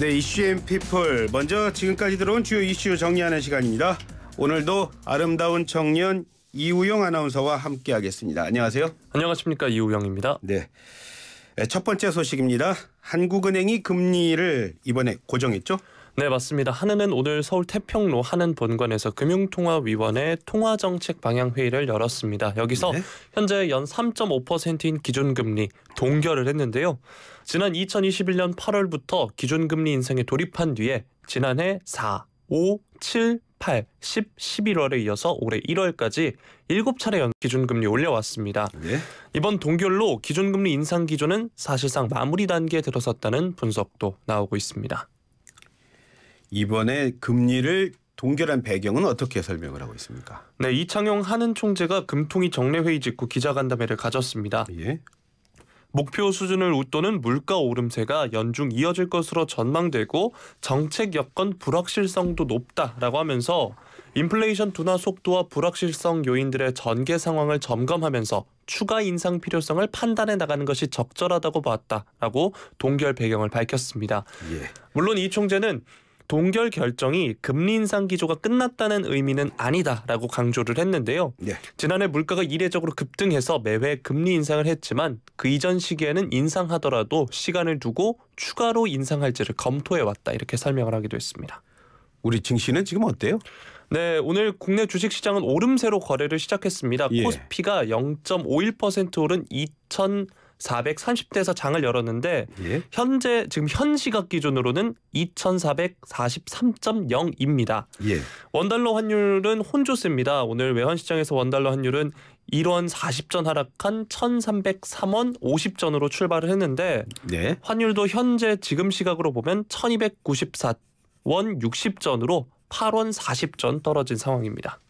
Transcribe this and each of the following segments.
네, 이슈 앤 피플. 먼저 지금까지 들어온 주요 이슈 정리하는 시간입니다. 오늘도 아름다운 청년 이우영 아나운서와 함께하겠습니다. 안녕하세요. 안녕하십니까 이우영입니다. 네. 네 첫 번째 소식입니다. 한국은행이 금리를 이번에 고정했죠? 네, 맞습니다. 한은은 오늘 서울 태평로 한은 본관에서 금융통화위원회 통화정책 방향회의를 열었습니다. 여기서 네. 현재 연 3.5%인 기준금리 동결을 했는데요. 지난 2021년 8월부터 기준금리 인상에 돌입한 뒤에 지난해 4, 5, 7, 8, 10, 11월에 이어서 올해 1월까지 7차례 연 기준금리 올려왔습니다. 네. 이번 동결로 기준금리 인상 기조는 사실상 마무리 단계에 들어섰다는 분석도 나오고 있습니다. 이번에 금리를 동결한 배경은 어떻게 설명을 하고 있습니까? 네, 이창용 한은 총재가 금통위 정례회의 직후 기자간담회를 가졌습니다. 예. 목표 수준을 웃도는 물가 오름세가 연중 이어질 것으로 전망되고 정책 여건 불확실성도 높다라고 하면서 인플레이션 둔화 속도와 불확실성 요인들의 전개 상황을 점검하면서 추가 인상 필요성을 판단해 나가는 것이 적절하다고 봤다라고 동결 배경을 밝혔습니다. 예. 물론 이 총재는 동결 결정이 금리 인상 기조가 끝났다는 의미는 아니다라고 강조를 했는데요. 네. 지난해 물가가 이례적으로 급등해서 매회 금리 인상을 했지만 그 이전 시기에는 인상하더라도 시간을 두고 추가로 인상할지를 검토해 왔다 이렇게 설명을 하기도 했습니다. 우리 증시는 지금 어때요? 네, 오늘 국내 주식 시장은 오름세로 거래를 시작했습니다. 예. 코스피가 0.51% 오른 2 0 430대에서 장을 열었는데 예? 현재 지금 현 시각 기준으로는 2,443.0입니다. 예. 원달러 환율은 혼조세입니다. 오늘 외환 시장에서 원달러 환율은 1원 40전 하락한 1,303원 50전으로 출발을 했는데 예? 환율도 현재 지금 시각으로 보면 1,294원 60전으로 8원 40전 떨어진 상황입니다.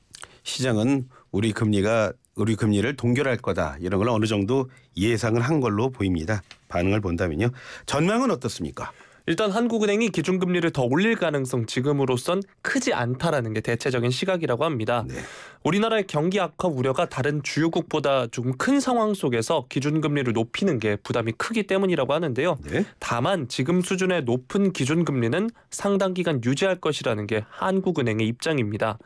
시장은 우리 금리가 의류 금리를 동결할 거다 이런 걸 어느 정도 예상을 한 걸로 보입니다. 반응을 본다면요. 전망은 어떻습니까? 일단 한국은행이 기준금리를 더 올릴 가능성 지금으로선 크지 않다라는 게 대체적인 시각이라고 합니다. 네. 우리나라의 경기 악화 우려가 다른 주요국보다 조금 큰 상황 속에서 기준금리를 높이는 게 부담이 크기 때문이라고 하는데요. 네? 다만 지금 수준의 높은 기준금리는 상당 기간 유지할 것이라는 게 한국은행의 입장입니다.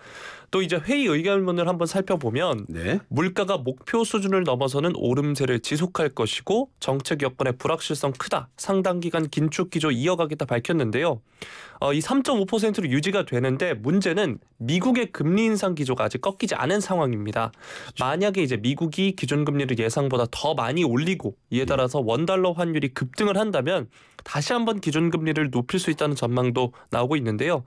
또 이제 회의 의결문을 한번 살펴보면 네? 물가가 목표 수준을 넘어서는 오름세를 지속할 것이고 정책 여건의 불확실성 크다. 상당 기간 긴축 기조 이어가겠다 밝혔는데요. 어, 이 3.5%로 유지가 되는데 문제는 미국의 금리 인상 기조가 아직 꺾이지 않은 상황입니다. 그렇죠. 만약에 이제 미국이 기준금리를 예상보다 더 많이 올리고 이에 네. 따라서 원달러 환율이 급등을 한다면 다시 한번 기준금리를 높일 수 있다는 전망도 나오고 있는데요.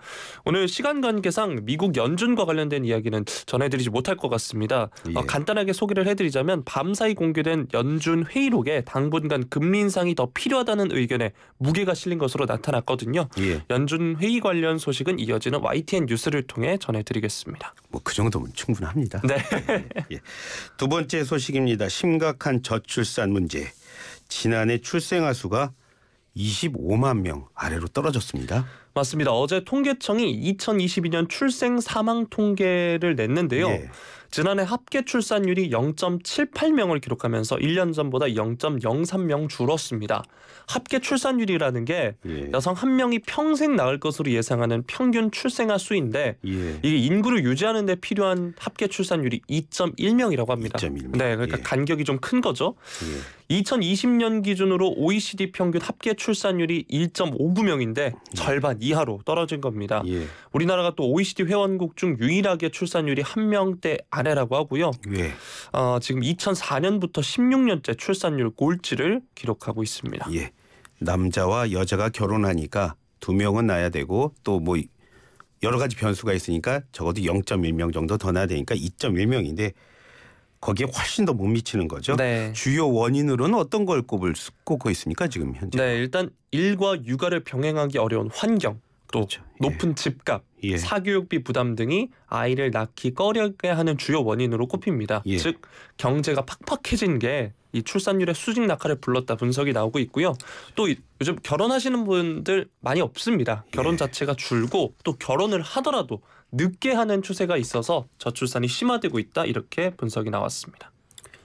오늘 시간 관계상 미국 연준과 관련된 이야기는 전해드리지 못할 것 같습니다. 어, 예. 어, 간단하게 소개를 해드리자면 밤사이 공개된 연준 회의록에 당분간 금리 인상이 더 필요하다는 의견에 무게가 실린 것으로 나타났거든요. 예. 연준 다음 회의 관련 소식은 이어지는 YTN 뉴스를 통해 전해드리겠습니다. 뭐 그 정도면 충분합니다. 네. 예. 두 번째 소식입니다. 심각한 저출산 문제. 지난해 출생아 수가 25만 명 아래로 떨어졌습니다. 맞습니다. 어제 통계청이 2022년 출생 사망 통계를 냈는데요. 예. 지난해 합계 출산율이 0.78명을 기록하면서 1년 전보다 0.03명 줄었습니다. 합계 출산율이라는 게 예. 여성 한 명이 평생 낳을 것으로 예상하는 평균 출생아 수인데 예. 이게 인구를 유지하는 데 필요한 합계 출산율이 2.1명이라고 합니다. 2.1명. 네, 그러니까 예. 간격이 좀 큰 거죠. 2020년 예. 기준으로 OECD 평균 합계 출산율이 1.59명인데 예. 절반 이하로 떨어진 겁니다. 예. 우리나라가 또 OECD 회원국 중 유일하게 출산율이 한 명대 안 아래라고 하고요. 예. 어, 지금 2004년부터 16년째 출산율 꼴찌를 기록하고 있습니다. 예. 남자와 여자가 결혼하니까 두 명은 나야 되고 또 뭐 여러 가지 변수가 있으니까 적어도 0.1명 정도 더 나야 되니까 2.1명인데 거기에 훨씬 더 못 미치는 거죠. 네. 주요 원인으로는 어떤 걸 꼽을 꼽고 있습니까 지금 현재? 네, 일단 일과 육아를 병행하기 어려운 환경, 또 그렇죠. 예. 높은 집값, 예. 사교육비 부담 등이 아이를 낳기 꺼려게 하는 주요 원인으로 꼽힙니다. 예. 즉 경제가 팍팍해진 게 이 출산율의 수직 낙하를 불렀다 분석이 나오고 있고요. 또 요즘 결혼하시는 분들 많이 없습니다. 결혼 예. 자체가 줄고 또 결혼을 하더라도 늦게 하는 추세가 있어서 저출산이 심화되고 있다 이렇게 분석이 나왔습니다.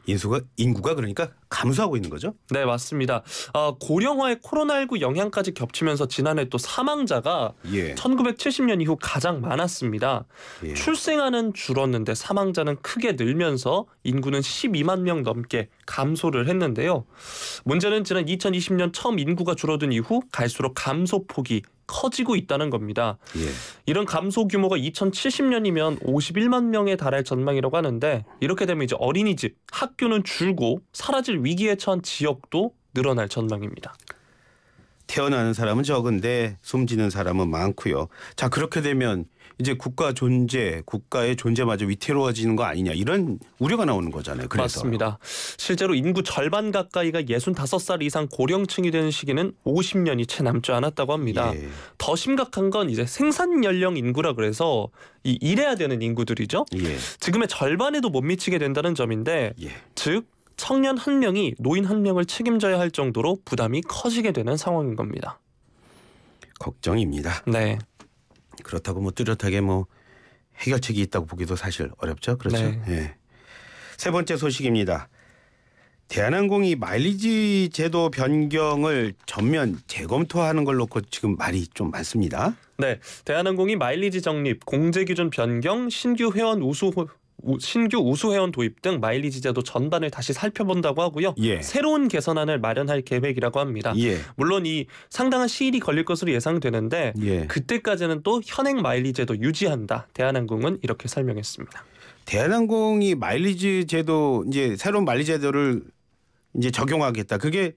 인수가 인구가 그러니까 감소하고 있는 거죠? 네 맞습니다. 아, 고령화의 코로나19 영향까지 겹치면서 지난해 또 사망자가 예. 1970년 이후 가장 많았습니다. 예. 출생아는 줄었는데 사망자는 크게 늘면서 인구는 12만 명 넘게 감소를 했는데요. 문제는 지난 2020년 처음 인구가 줄어든 이후 갈수록 감소폭이 커지고 있다는 겁니다. 예. 이런 감소 규모가 2070년이면 51만 명에 달할 전망이라고 하는데 이렇게 되면 이제 어린이집, 학교는 줄고 사라질 위기에 처한 지역도 늘어날 전망입니다. 태어나는 사람은 적은데 숨지는 사람은 많고요. 자 그렇게 되면 이제 국가 존재, 국가의 존재마저 위태로워지는 거 아니냐 이런 우려가 나오는 거잖아요. 그래서. 맞습니다. 실제로 인구 절반 가까이가 65살 이상 고령층이 되는 시기는 50년이 채 남지 않았다고 합니다. 예. 더 심각한 건 이제 생산 연령 인구라 그래서 이 일해야 되는 인구들이죠. 예. 지금의 절반에도 못 미치게 된다는 점인데 예. 즉 청년 한 명이 노인 한 명을 책임져야 할 정도로 부담이 커지게 되는 상황인 겁니다. 걱정입니다. 네. 그렇다고 뭐 뚜렷하게 뭐 해결책이 있다고 보기도 사실 어렵죠. 그렇죠. 네. 예. 세 번째 소식입니다. 대한항공이 마일리지 제도 변경을 전면 재검토하는 걸 놓고 지금 말이 좀 많습니다. 네, 대한항공이 마일리지 적립, 공제 기준 변경, 신규 회원 우수 신규 우수 회원 도입 등 마일리지 제도 전반을 다시 살펴본다고 하고요. 예. 새로운 개선안을 마련할 계획이라고 합니다. 예. 물론 이 상당한 시일이 걸릴 것으로 예상되는데 예. 그때까지는 또 현행 마일리지 제도 유지한다. 대한항공은 이렇게 설명했습니다. 대한항공이 마일리지 제도 이제 새로운 마일리지 제도를 이제 적용하겠다. 그게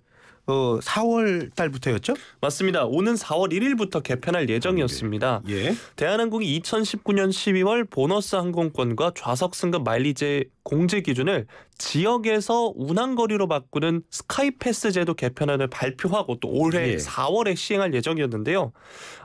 어, 4월 달부터였죠? 맞습니다. 오는 4월 1일부터 개편할 예정이었습니다. 예. 예. 대한항공이 2019년 12월 보너스 항공권과 좌석 승급 마일리지 공제 기준을 지역에서 운항거리로 바꾸는 스카이패스 제도 개편안을 발표하고 또 올해 예. 4월에 시행할 예정이었는데요.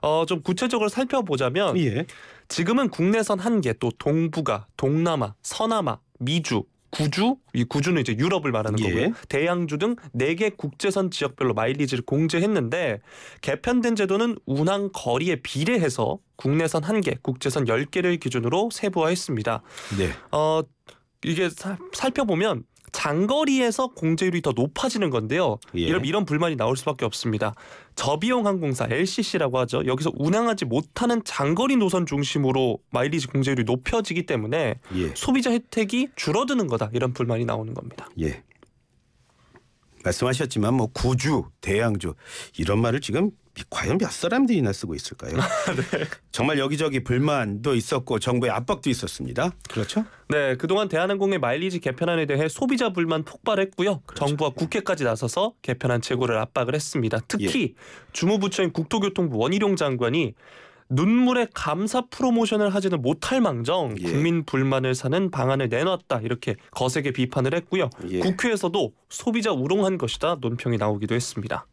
어, 좀 구체적으로 살펴보자면 예. 지금은 국내선 한개또 동북아, 동남아, 서남아, 미주, 구주, 이 구주는 이제 유럽을 말하는 예. 거고요. 대양주 등4개 국제선 지역별로 마일리지를 공제했는데 개편된 제도는 운항 거리에 비례해서 국내선 1개 국제선 1 0개를 기준으로 세부화했습니다. 네. 어, 이게 사, 살펴보면 장거리에서 공제율이 더 높아지는 건데요. 예. 이런 이런 불만이 나올 수밖에 없습니다. 저비용 항공사 LCC라고 하죠. 여기서 운항하지 못하는 장거리 노선 중심으로 마일리지 공제율이 높여지기 때문에 예. 소비자 혜택이 줄어드는 거다. 이런 불만이 나오는 겁니다. 예. 말씀하셨지만 뭐 구주, 대양주 이런 말을 지금 과연 몇 사람들이나 쓰고 있을까요? 아, 네. 정말 여기저기 불만도 있었고 정부의 압박도 있었습니다. 그렇죠? 네, 그동안 대한항공의 마일리지 개편안에 대해 소비자 불만 폭발했고요. 그렇죠. 정부와 국회까지 나서서 개편안 최고를 압박을 했습니다. 특히 예. 주무부처인 국토교통부 원희룡 장관이 눈물의 감사 프로모션을 하지는 못할 망정 예. 국민 불만을 사는 방안을 내놨다 이렇게 거세게 비판을 했고요. 예. 국회에서도 소비자 우롱한 것이다 논평이 나오기도 했습니다.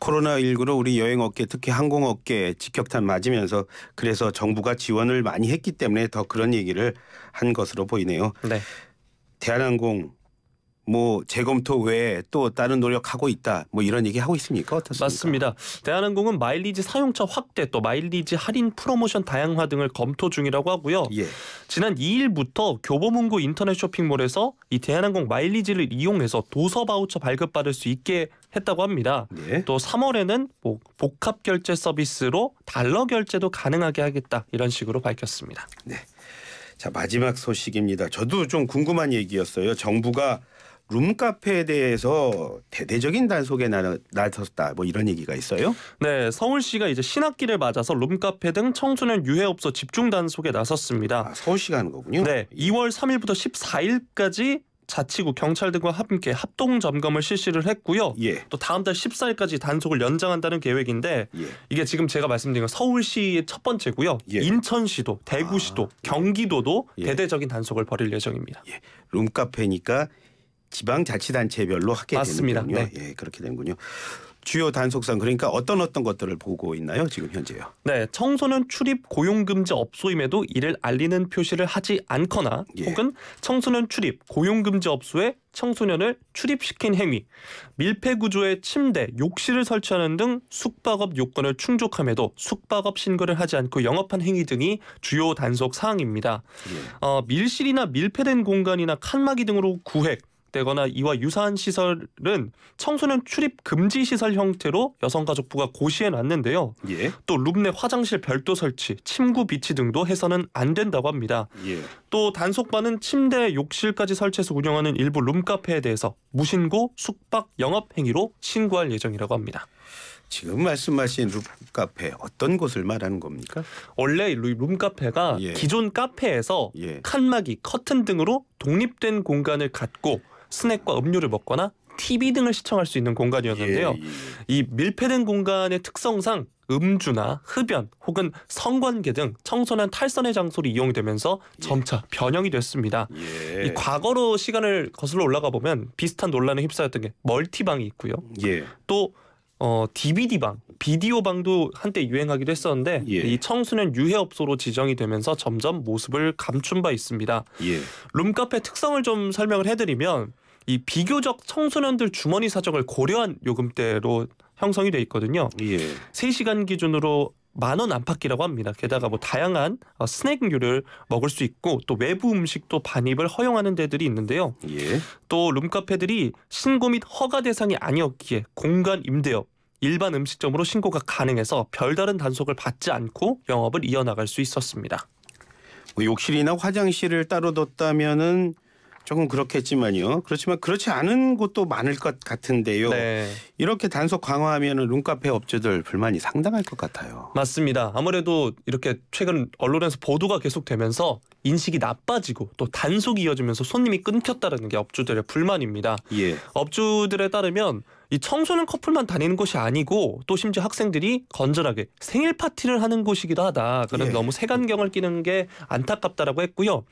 코로나19로 우리 여행업계 특히 항공업계 직격탄 맞으면서 그래서 정부가 지원을 많이 했기 때문에 더 그런 얘기를 한 것으로 보이네요. 네. 대한항공 뭐 재검토 외에 또 다른 노력하고 있다 뭐 이런 얘기 하고 있습니까 어떻습니까? 맞습니다. 대한항공은 마일리지 사용처 확대 또 마일리지 할인 프로모션 다양화 등을 검토 중이라고 하고요. 예. 지난 2일부터 교보문고 인터넷 쇼핑몰에서 이 대한항공 마일리지를 이용해서 도서 바우처 발급받을 수 있게 했다고 합니다. 예. 또 3월에는 뭐 복합 결제 서비스로 달러 결제도 가능하게 하겠다 이런 식으로 밝혔습니다. 네. 자 마지막 소식입니다. 저도 좀 궁금한 얘기였어요. 정부가 룸카페에 대해서 대대적인 단속에 나섰다 뭐 이런 얘기가 있어요? 네, 서울시가 이제 신학기를 맞아서 룸카페 등 청소년 유해업소 집중 단속에 나섰습니다. 아, 서울시가 하는 거군요. 네, 2월 3일부터 14일까지 자치구 경찰 등과 함께 합동 점검을 실시를 했고요. 예. 또 다음 달 14일까지 단속을 연장한다는 계획인데 예. 이게 지금 제가 말씀드린 건 서울시의 첫 번째고요. 예. 인천시도, 대구시도, 아, 경기도도 예. 대대적인 단속을 벌일 예정입니다. 예. 룸카페니까 지방자치단체별로 하게 맞습니다. 되는군요. 네. 예, 그렇게 된군요 주요 단속상 그러니까 어떤 어떤 것들을 보고 있나요 지금 현재요? 네, 청소년 출입 고용금지 업소임에도 이를 알리는 표시를 하지 않거나 예. 혹은 청소년 출입 고용금지 업소에 청소년을 출입시킨 행위, 밀폐 구조의 침대, 욕실을 설치하는 등 숙박업 요건을 충족함에도 숙박업 신고를 하지 않고 영업한 행위 등이 주요 단속 사항입니다. 예. 어, 밀실이나 밀폐된 공간이나 칸막이 등으로 구획, 되거나 이와 유사한 시설은 청소년 출입 금지 시설 형태로 여성가족부가 고시해 놨는데요. 예. 또룸 내 화장실 별도 설치, 침구 비치 등도 해서는 안 된다고 합니다. 예. 또 단속반은 침대, 욕실까지 설치해서 운영하는 일부 룸카페에 대해서 무신고, 숙박, 영업 행위로 신고할 예정이라고 합니다. 지금 말씀하신 룸카페 어떤 곳을 말하는 겁니까? 원래 룸카페가 예. 기존 카페에서 예. 칸막이, 커튼 등으로 독립된 공간을 갖고 스낵과 음료를 먹거나 TV 등을 시청할 수 있는 공간이었는데요. 예, 예, 예. 이 밀폐된 공간의 특성상 음주나 흡연 혹은 성관계 등 청소년 탈선의 장소로 이용되면서 예. 점차 변형이 됐습니다. 예. 이 과거로 시간을 거슬러 올라가 보면 비슷한 논란에 휩싸였던 게 멀티방이 있고요. 예. 또 어, DVD방, 비디오방도 한때 유행하기도 했었는데 예. 이 청소년 유해업소로 지정이 되면서 점점 모습을 감춘 바 있습니다. 예. 룸카페 특성을 좀 설명을 해드리면 이 비교적 청소년들 주머니 사정을 고려한 요금대로 형성이 돼 있거든요. 예. 3시간 기준으로 만 원 안팎이라고 합니다. 게다가 뭐 다양한 어, 스낵류를 먹을 수 있고 또 외부 음식도 반입을 허용하는 데들이 있는데요. 예. 또 룸카페들이 신고 및 허가 대상이 아니었기에 공간 임대업 일반 음식점으로 신고가 가능해서 별다른 단속을 받지 않고 영업을 이어나갈 수 있었습니다. 뭐 욕실이나 화장실을 따로 뒀다면은 조금 그렇겠지만요. 그렇지만 그렇지 않은 곳도 많을 것 같은데요. 네. 이렇게 단속 강화하면 룸카페 업주들 불만이 상당할 것 같아요. 맞습니다. 아무래도 이렇게 최근 언론에서 보도가 계속되면서 인식이 나빠지고 또 단속이 이어지면서 손님이 끊겼다는 게 업주들의 불만입니다. 예. 업주들에 따르면 이 청소년 커플만 다니는 곳이 아니고 또 심지어 학생들이 건전하게 생일 파티를 하는 곳이기도 하다. 그런 예. 너무 색안경을 끼는 게 안타깝다라고 했고요.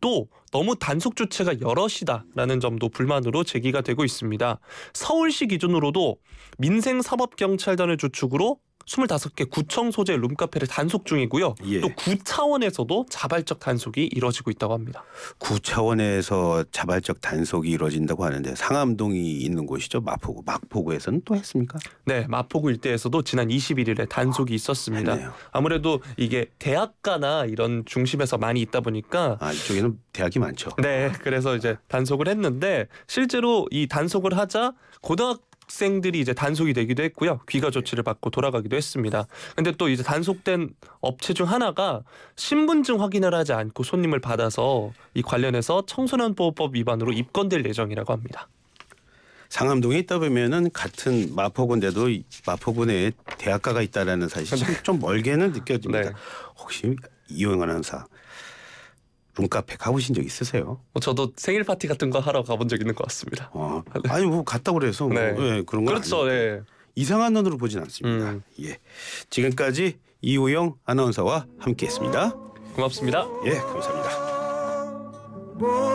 또 너무 단속 주체가 여럿이다라는 점도 불만으로 제기가 되고 있습니다. 서울시 기준으로도 민생사법경찰단을 주축으로 25개 구청 소재 룸카페를 단속 중이고요. 예. 또 구차원에서도 자발적 단속이 이뤄지고 있다고 합니다. 구차원에서 자발적 단속이 이뤄진다고 하는데 상암동이 있는 곳이죠. 마포구. 마포구에서는 또 했습니까? 네. 마포구 일대에서도 지난 21일에 단속이 아, 있었습니다. 했네요. 아무래도 이게 대학가나 이런 중심에서 많이 있다 보니까 아, 이쪽에는 대학이 많죠. 네. 그래서 이제 단속을 했는데 실제로 이 단속을 하자 고등학교 학생들이 이제 단속이 되기도 했고요. 귀가 조치를 받고 돌아가기도 했습니다. 근데 또 이제 단속된 업체 중 하나가 신분증 확인을 하지 않고 손님을 받아서 이 관련해서 청소년 보호법 위반으로 입건될 예정이라고 합니다. 상암동에 있다 보면은 같은 마포군데도 마포군에 대학가가 있다라는 사실이 네. 좀 멀게는 느껴집니다. 네. 혹시 이용한 한사 문카페 가보신 적 있으세요? 뭐 저도 생일 파티 같은 거 하러 가본 적 있는 것 같습니다. 아, 네. 아니 뭐 갔다고 그래서 뭐, 네. 예, 그런 거 그렇죠. 네. 이상한 눈으로 보진 않습니다. 음. 예. 지금까지 이우영 아나운서와 함께했습니다. 고맙습니다. 예, 감사합니다. 뭐